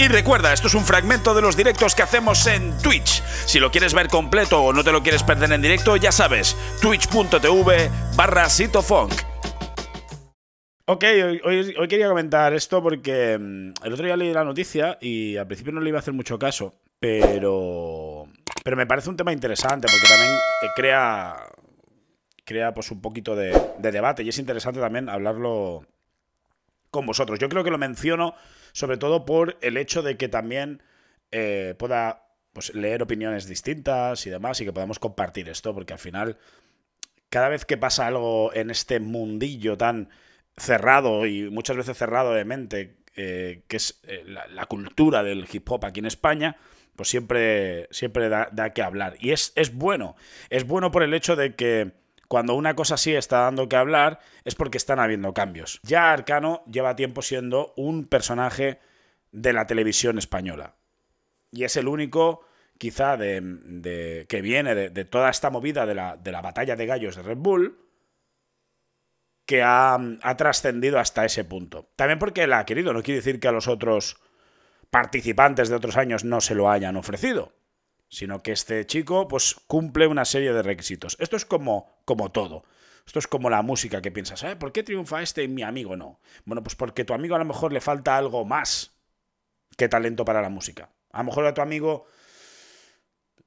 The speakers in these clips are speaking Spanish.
Y recuerda, esto es un fragmento de los directos que hacemos en Twitch. Si lo quieres ver completo o no te lo quieres perder en directo, ya sabes, twitch.tv barra sitofunk. Ok, hoy, quería comentar esto porque mm, el otro día leí la noticia y al principio no le iba a hacer mucho caso, pero, pero me parece un tema interesante porque también eh, crea, crea pues un poquito de debate y es interesante también hablarlo con vosotros. Yo creo que lo menciono sobre todo por el hecho de que también eh, pueda pues, leer opiniones distintas y demás y que podamos compartir esto, porque al final, cada vez que pasa algo en este mundillo tan cerrado y muchas veces cerrado de mente, eh, que es eh, la, cultura del hip hop aquí en España, pues siempre, siempre da, da que hablar. Y es, es bueno, es bueno por el hecho de que cuando una cosa así está dando que hablar es porque están habiendo cambios. Ya Arcano lleva tiempo siendo un personaje de la televisión española. Y es el único, quizá, de, que viene de, toda esta movida de la, batalla de gallos de Red Bull, que ha, ha trascendido hasta ese punto. También porque la ha querido, no quiere decir que a los otros participantes de otros años no se lo hayan ofrecido sino que este chico pues cumple una serie de requisitos. Esto es como, como todo. Esto es como la música que piensas, ¿eh? ¿por qué triunfa este y mi amigo no? Bueno, pues porque a tu amigo a lo mejor le falta algo más que talento para la música. A lo mejor a tu amigo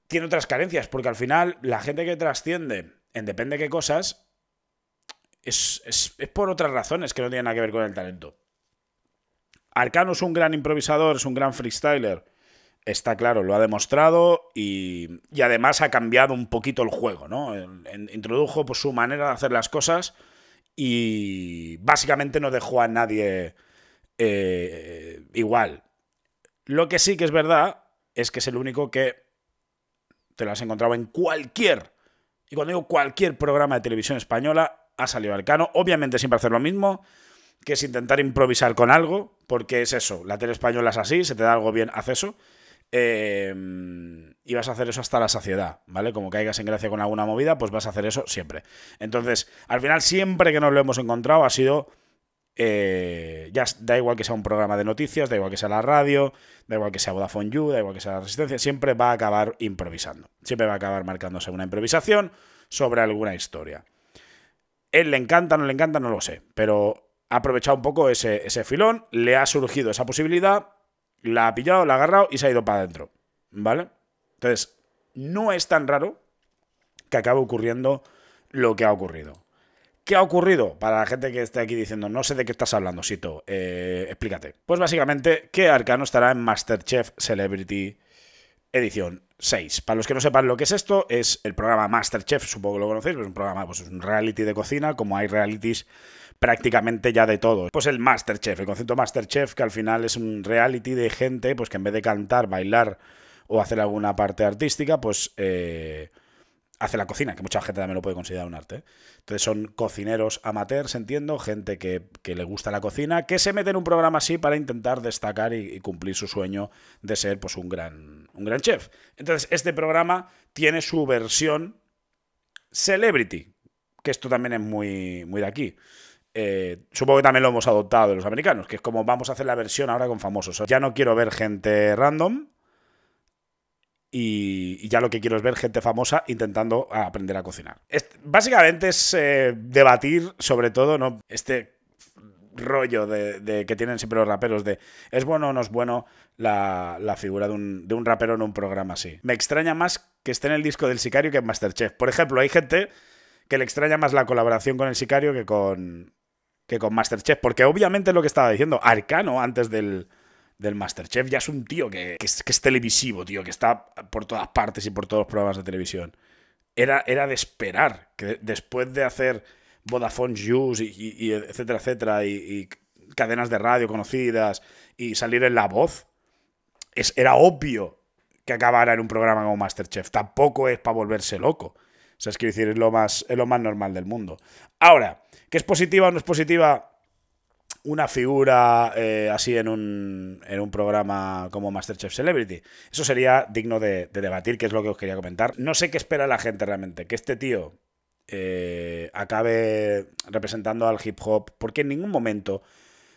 tiene otras carencias, porque al final la gente que trasciende en depende de qué cosas es, es por otras razones que no tienen nada que ver con el talento. Arcano es un gran improvisador, es un gran freestyler. Está claro, lo ha demostrado, y, además ha cambiado un poquito el juego, ¿no? Introdujo pues, su manera de hacer las cosas y básicamente no dejó a nadie eh, igual. Lo que sí que es verdad es que es el único que te lo has encontrado en cualquier, y cuando digo cualquier programa de televisión española, ha salido al cano. Obviamente siempre hacer lo mismo, que es intentar improvisar con algo, porque es eso, la tele española es así, se te da algo bien, acceso. eso. Em, y vas a hacer eso hasta la saciedad, ¿vale? Como caigas en gracia con alguna movida, pues vas a hacer eso siempre. Entonces, al final, siempre que nos lo hemos encontrado ha sido... Eh, ya da igual que sea un programa de noticias, da igual que sea la radio, da igual que sea Vodafone You, da igual que sea la Resistencia, siempre va a acabar improvisando. Siempre va a acabar marcándose una improvisación sobre alguna historia. Él le encanta, no le encanta, no lo sé, pero ha aprovechado un poco ese filón, le ha surgido esa posibilidad la ha pillado, la ha agarrado y se ha ido para adentro. ¿Vale? Entonces, no es tan raro que acabe ocurriendo lo que ha ocurrido. ¿Qué ha ocurrido? Para la gente que esté aquí diciendo, no sé de qué estás hablando, Sito, eh, explícate. Pues básicamente qué Arcano estará en Masterchef Celebrity edición 6. Para los que no sepan lo que es esto, es el programa Masterchef, supongo que lo conocéis, es un programa, pues es un reality de cocina, como hay realities prácticamente ya de todo. Pues el Masterchef, el concepto Masterchef, que al final es un reality de gente, pues que en vez de cantar, bailar o hacer alguna parte artística, pues... Eh, hace la cocina, que mucha gente también lo puede considerar un arte. ¿eh? Entonces son cocineros amateurs, entiendo, gente que, le gusta la cocina, que se meten en un programa así para intentar destacar y, cumplir su sueño de ser pues, un, gran, un gran chef. Entonces este programa tiene su versión celebrity, que esto también es muy, muy de aquí. Eh, supongo que también lo hemos adoptado de los americanos, que es como vamos a hacer la versión ahora con famosos. Ya no quiero ver gente random, y, ya lo que quiero es ver gente famosa intentando aprender a cocinar. básicamente es eh, debatir sobre todo ¿no? este rollo de, que tienen siempre los raperos de es bueno o no es bueno la, figura de un, rapero en un programa así. Me extraña más que esté en el disco del sicario que en Masterchef. Por ejemplo, hay gente que le extraña más la colaboración con el sicario que con, que con Masterchef, porque obviamente es lo que estaba diciendo Arcano antes del, del Masterchef ya es un tío que, es, televisivo, tío, que está por todas partes y por todos los programas de televisión. Era, era de esperar que después de hacer Vodafone Juice, y, etcétera, etcétera, y, cadenas de radio conocidas y salir en La Voz, es, era obvio que acabara en un programa como Masterchef. Tampoco es para volverse loco. O es que decir, es lo, más, es lo más normal del mundo. Ahora, ¿que es positiva o no es positiva? una figura eh, así en un, en un programa como Masterchef Celebrity. Eso sería digno de, debatir, que es lo que os quería comentar. No sé qué espera la gente realmente, que este tío eh, acabe representando al hip hop, porque en ningún momento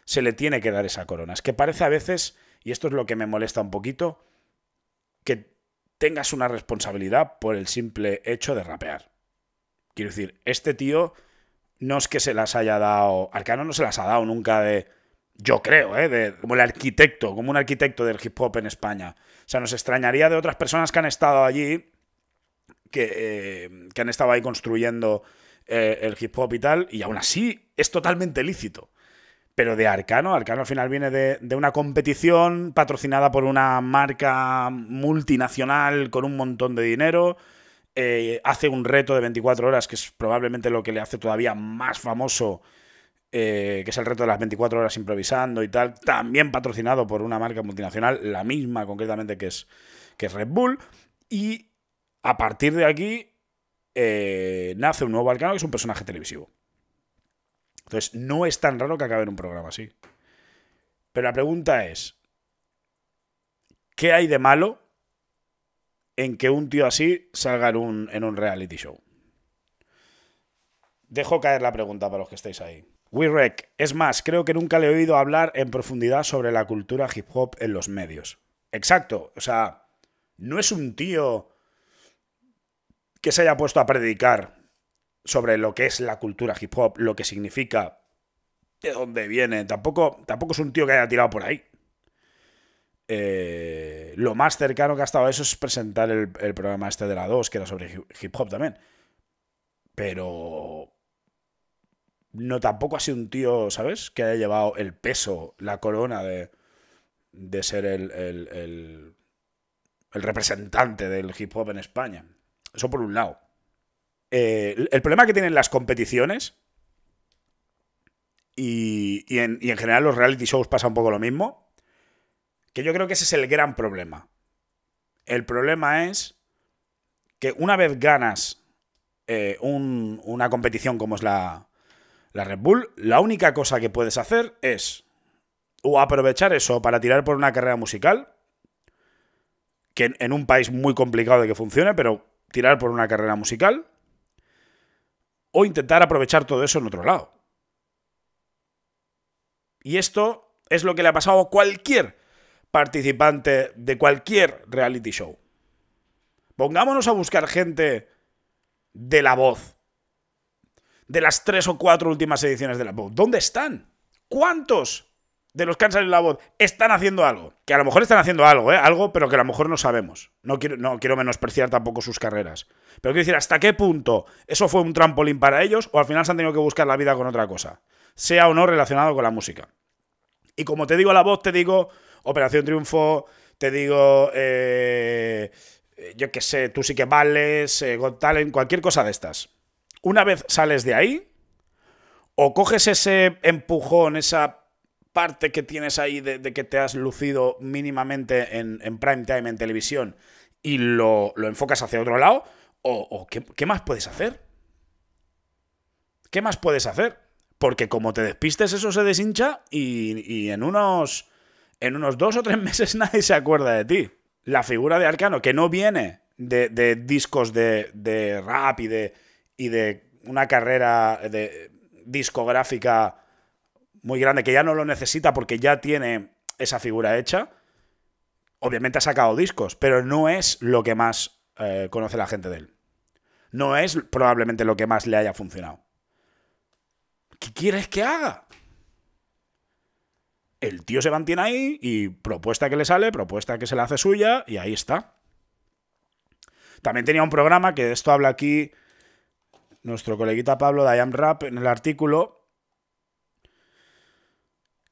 se le tiene que dar esa corona. Es que parece a veces, y esto es lo que me molesta un poquito, que tengas una responsabilidad por el simple hecho de rapear. Quiero decir, este tío no es que se las haya dado, Arcano no se las ha dado nunca de, yo creo, ¿eh? de, como el arquitecto, como un arquitecto del hip hop en España. O sea, nos extrañaría de otras personas que han estado allí, que, eh, que han estado ahí construyendo eh, el hip hop y tal, y aún así es totalmente lícito. Pero de Arcano, Arcano al final viene de, de una competición patrocinada por una marca multinacional con un montón de dinero eh, hace un reto de 24 horas, que es probablemente lo que le hace todavía más famoso, eh, que es el reto de las 24 horas improvisando y tal, también patrocinado por una marca multinacional, la misma concretamente que es, que es Red Bull. Y a partir de aquí eh, nace un nuevo alcano que es un personaje televisivo. Entonces, no es tan raro que acabe en un programa así. Pero la pregunta es, ¿qué hay de malo en que un tío así salga en un, en un reality show. Dejo caer la pregunta para los que estáis ahí. WeRec, es más, creo que nunca le he oído hablar en profundidad sobre la cultura hip hop en los medios. Exacto, o sea, no es un tío que se haya puesto a predicar sobre lo que es la cultura hip hop, lo que significa, de dónde viene. Tampoco, tampoco es un tío que haya tirado por ahí. Eh, lo más cercano que ha estado a eso es presentar el, programa este de la 2, que era sobre hip hop también. Pero no tampoco ha sido un tío, ¿sabes? Que haya llevado el peso, la corona de, de ser el, representante del hip hop en España. Eso por un lado. Eh, el problema que tienen las competiciones y, y en general los reality shows pasa un poco lo mismo, que yo creo que ese es el gran problema. El problema es que una vez ganas eh, una competición como es la, la Red Bull, la única cosa que puedes hacer es o aprovechar eso para tirar por una carrera musical, que en, un país muy complicado de que funcione, pero tirar por una carrera musical, o intentar aprovechar todo eso en otro lado. Y esto es lo que le ha pasado a cualquier participante de cualquier reality show. Pongámonos a buscar gente de la voz, de las tres o cuatro últimas ediciones de la voz. ¿Dónde están? ¿Cuántos de los que han salido la voz están haciendo algo? Que a lo mejor están haciendo algo, ¿eh? Algo, pero que a lo mejor no sabemos. No quiero, no quiero menospreciar tampoco sus carreras. Pero quiero decir, ¿hasta qué punto eso fue un trampolín para ellos o al final se han tenido que buscar la vida con otra cosa? Sea o no relacionado con la música. Y como te digo la voz, te digo Operación Triunfo, te digo, eh, yo qué sé, tú sí que vales, eh, Got Talent, cualquier cosa de estas. Una vez sales de ahí, o coges ese empujón, esa parte que tienes ahí de, que te has lucido mínimamente en, prime time, en televisión, y lo, enfocas hacia otro lado, o, ¿qué, más puedes hacer? ¿Qué más puedes hacer? Porque como te despistes, eso se deshincha y en unos en unos dos o tres meses nadie se acuerda de ti. La figura de Arcano, que no viene de, discos de, rap y de, una carrera eh, de discográfica muy grande, que ya no lo necesita porque ya tiene esa figura hecha, obviamente ha sacado discos, pero no es lo que más eh, conoce la gente de él. No es probablemente lo que más le haya funcionado. ¿Qué quieres que haga? el tío se mantiene ahí y propuesta que le sale, propuesta que se le hace suya y ahí está. También tenía un programa que de esto habla aquí nuestro coleguita Pablo de I Rap en el artículo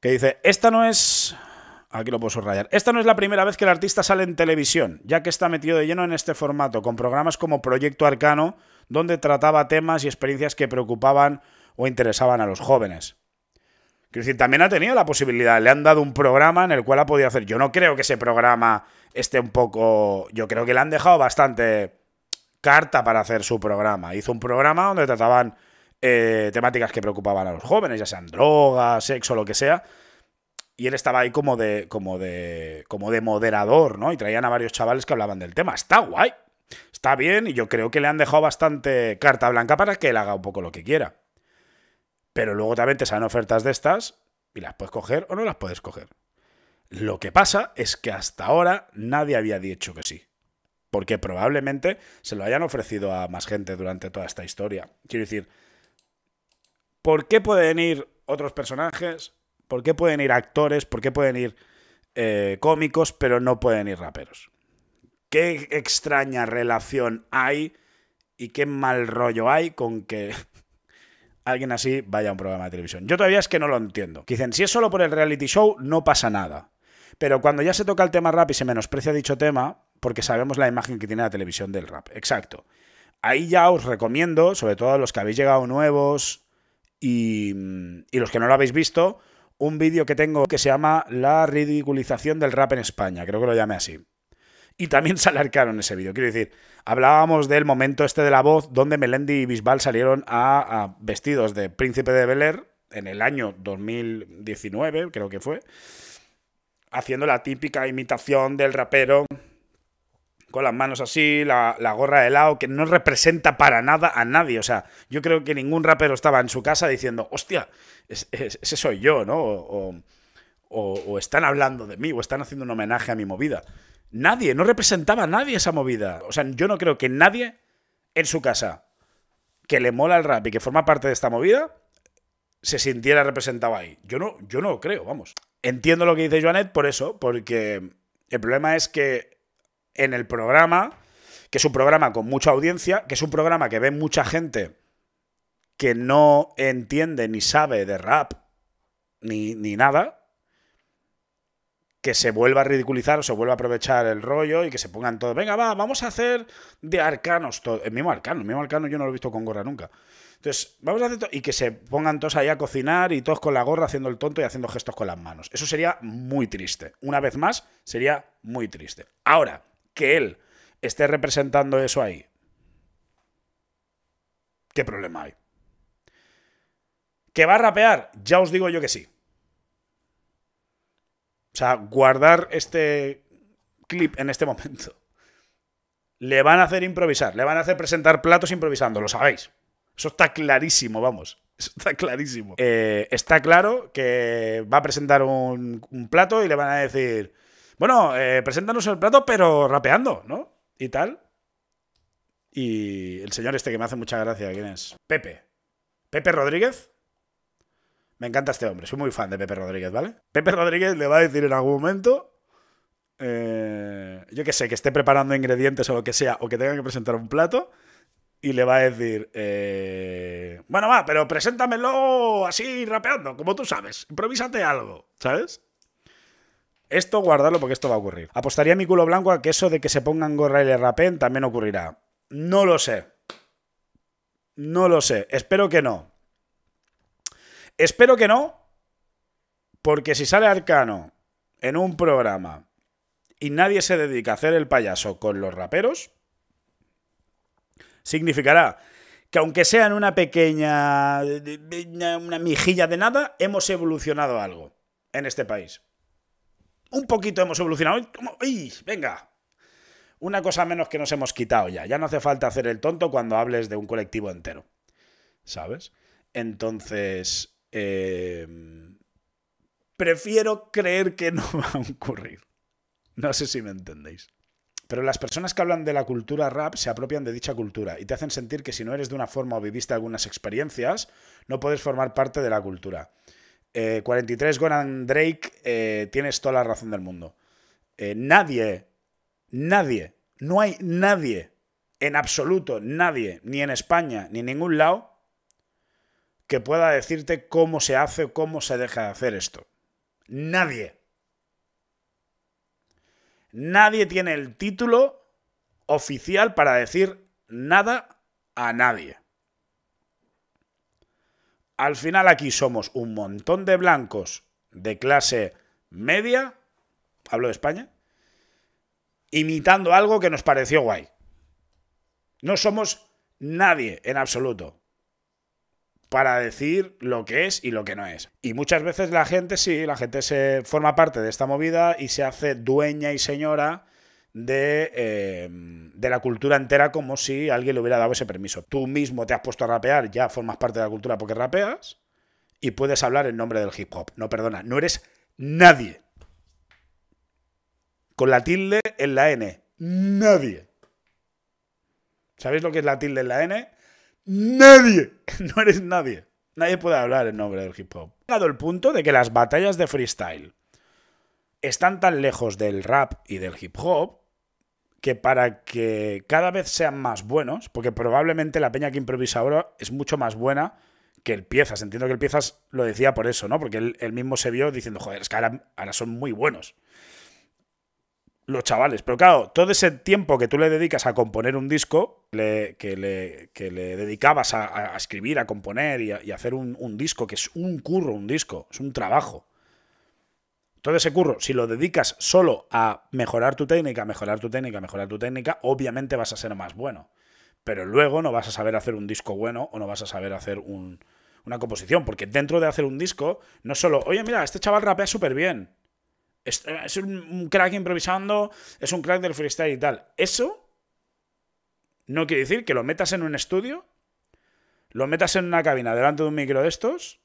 que dice, esta no es... Aquí lo puedo subrayar. Esta no es la primera vez que el artista sale en televisión, ya que está metido de lleno en este formato, con programas como Proyecto Arcano, donde trataba temas y experiencias que preocupaban o interesaban a los jóvenes. Quiero decir, también ha tenido la posibilidad, le han dado un programa en el cual ha podido hacer. Yo no creo que ese programa esté un poco. Yo creo que le han dejado bastante carta para hacer su programa. Hizo un programa donde trataban eh, temáticas que preocupaban a los jóvenes, ya sean drogas, sexo, lo que sea. Y él estaba ahí como de, como de, como de moderador, ¿no? Y traían a varios chavales que hablaban del tema. Está guay, está bien y yo creo que le han dejado bastante carta blanca para que él haga un poco lo que quiera. Pero luego también te salen ofertas de estas y las puedes coger o no las puedes coger. Lo que pasa es que hasta ahora nadie había dicho que sí. Porque probablemente se lo hayan ofrecido a más gente durante toda esta historia. Quiero decir, ¿por qué pueden ir otros personajes? ¿Por qué pueden ir actores? ¿Por qué pueden ir eh, cómicos, pero no pueden ir raperos? ¿Qué extraña relación hay y qué mal rollo hay con que alguien así vaya a un programa de televisión. Yo todavía es que no lo entiendo. Que dicen, si es solo por el reality show, no pasa nada. Pero cuando ya se toca el tema rap y se menosprecia dicho tema, porque sabemos la imagen que tiene la televisión del rap. Exacto. Ahí ya os recomiendo, sobre todo a los que habéis llegado nuevos y, mm, y los que no lo habéis visto, un vídeo que tengo que se llama La ridiculización del rap en España, creo que lo llame así y también se alarcaron ese vídeo. Quiero decir, hablábamos del momento este de la voz donde Melendi y Bisbal salieron a, vestidos de príncipe de Bel en el año 2019, creo que fue, haciendo la típica imitación del rapero con las manos así, la, gorra de lado, que no representa para nada a nadie. O sea, yo creo que ningún rapero estaba en su casa diciendo, hostia, ese soy yo, ¿no? o, están hablando de mí, o están haciendo un homenaje a mi movida. Nadie, no representaba a nadie esa movida. O sea, yo no creo que nadie en su casa que le mola el rap y que forma parte de esta movida se sintiera representado ahí. Yo no, yo no creo, vamos. Entiendo lo que dice Joanet por eso, porque el problema es que en el programa, que es un programa con mucha audiencia, que es un programa que ve mucha gente que no entiende ni sabe de rap ni, ni nada, que se vuelva a ridiculizar o se vuelva a aprovechar el rollo y que se pongan todos, venga, va, vamos a hacer de arcanos todo. El mismo arcano, el mismo arcano yo no lo he visto con gorra nunca. Entonces, vamos a hacer todo. Y que se pongan todos ahí a cocinar y todos con la gorra haciendo el tonto y haciendo gestos con las manos. Eso sería muy triste. Una vez más, sería muy triste. Ahora, que él esté representando eso ahí. ¿Qué problema hay? ¿Que va a rapear? Ya os digo yo que sí. O sea, guardar este clip en este momento. Le van a hacer improvisar, le van a hacer presentar platos improvisando, lo sabéis. Eso está clarísimo, vamos. Eso está clarísimo. Eh, está claro que va a presentar un, plato y le van a decir, bueno, eh, preséntanos el plato, pero rapeando, ¿no? Y tal. Y el señor este que me hace mucha gracia, ¿quién es? Pepe. Pepe Rodríguez. Me encanta este hombre, soy muy fan de Pepe Rodríguez, ¿vale? Pepe Rodríguez le va a decir en algún momento, eh, yo que sé, que esté preparando ingredientes o lo que sea, o que tenga que presentar un plato, y le va a decir, eh, bueno, va, pero preséntamelo así rapeando, como tú sabes, improvísate algo, ¿sabes? Esto guardarlo porque esto va a ocurrir. Apostaría mi culo blanco a que eso de que se pongan gorra y le rapen también ocurrirá. No lo sé. No lo sé. Espero que no. Espero que no, porque si sale Arcano en un programa y nadie se dedica a hacer el payaso con los raperos, significará que aunque sea en una pequeña, una mijilla de nada, hemos evolucionado algo en este país. Un poquito hemos evolucionado. ¡Ay, venga! Una cosa menos que nos hemos quitado ya. Ya no hace falta hacer el tonto cuando hables de un colectivo entero. ¿Sabes? Entonces, Em, prefiero creer que no va a ocurrir. No sé si me entendéis. Pero las personas que hablan de la cultura rap se apropian de dicha cultura y te hacen sentir que si no eres de una forma o viviste algunas experiencias, no puedes formar parte de la cultura. 43 eh, Goran Drake, eh, tienes toda la razón del mundo. Eh, nadie, nadie, no hay nadie, en absoluto nadie, ni en España, ni en ningún lado, que pueda decirte cómo se hace o cómo se deja de hacer esto. Nadie. Nadie tiene el título oficial para decir nada a nadie. Al final aquí somos un montón de blancos de clase media, hablo de España, imitando algo que nos pareció guay. No somos nadie en absoluto para decir lo que es y lo que no es. Y muchas veces la gente, sí, la gente se forma parte de esta movida y se hace dueña y señora de, em, de, la cultura entera como si alguien le hubiera dado ese permiso. Tú mismo te has puesto a rapear, ya formas parte de la cultura porque rapeas y puedes hablar en nombre del hip hop. No, perdona, no eres nadie. Con la tilde en la N. Nadie. ¿Sabéis lo que es la tilde en la N? nadie. No eres nadie. Nadie puede hablar en nombre del hip hop. Dado llegado el punto de que las batallas de freestyle están tan lejos del rap y del hip hop que para que cada vez sean más buenos, porque probablemente la peña que improvisa ahora es mucho más buena que el Piezas. Entiendo que el Piezas lo decía por eso, ¿no? Porque él, mismo se vio diciendo, joder, es que ahora son muy buenos los chavales. Pero claro, todo ese tiempo que tú le dedicas a componer un disco, que, le, le, dedicabas a, escribir, a componer y, hacer un, disco, que es un curro, un disco, es un trabajo. Todo ese curro, si lo dedicas solo a mejorar tu técnica, mejorar tu técnica, mejorar tu técnica, obviamente vas a ser más bueno. Pero luego no vas a saber hacer un disco bueno o no vas a saber hacer una composición. Porque dentro de hacer un disco, no solo, oye, mira, este chaval rapea súper bien es, un crack improvisando, es un crack del freestyle y tal. Eso no quiere decir que lo metas en un estudio, lo metas en una cabina delante de un micro de estos,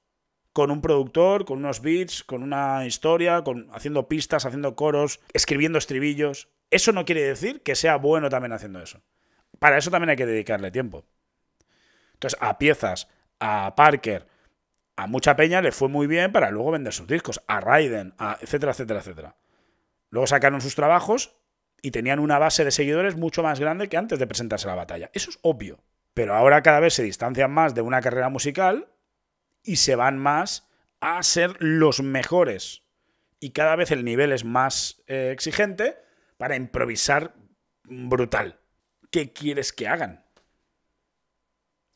con un productor, con unos beats, con una historia, con, haciendo pistas, haciendo coros, escribiendo estribillos. Eso no quiere decir que sea bueno también haciendo eso. Para eso también hay que dedicarle tiempo. Entonces, a piezas, a Parker, a mucha peña le fue muy bien para luego vender sus discos, a Raiden, etcétera, etcétera, etcétera. Luego sacaron sus trabajos y tenían una base de seguidores mucho más grande que antes de presentarse a la batalla. Eso es obvio. Pero ahora cada vez se distancian más de una carrera musical y se van más a ser los mejores. Y cada vez el nivel es más eh, exigente para improvisar brutal. ¿Qué quieres que hagan?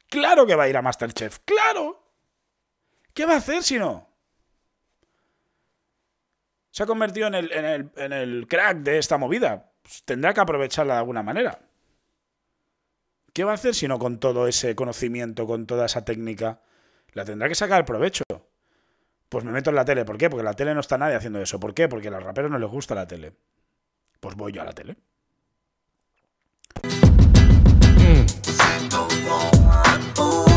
Claro que va a ir a Masterchef, claro. ¿Qué va a hacer si no? Se ha convertido en el, crack de esta movida. Pues tendrá que aprovecharla de alguna manera. ¿Qué va a hacer si no con todo ese conocimiento, con toda esa técnica? La tendrá que sacar provecho. Pues me meto en la tele. ¿Por qué? Porque la tele no está nadie haciendo eso. ¿Por qué? Porque a los raperos no les gusta la tele. Pues voy yo a la tele. Mm.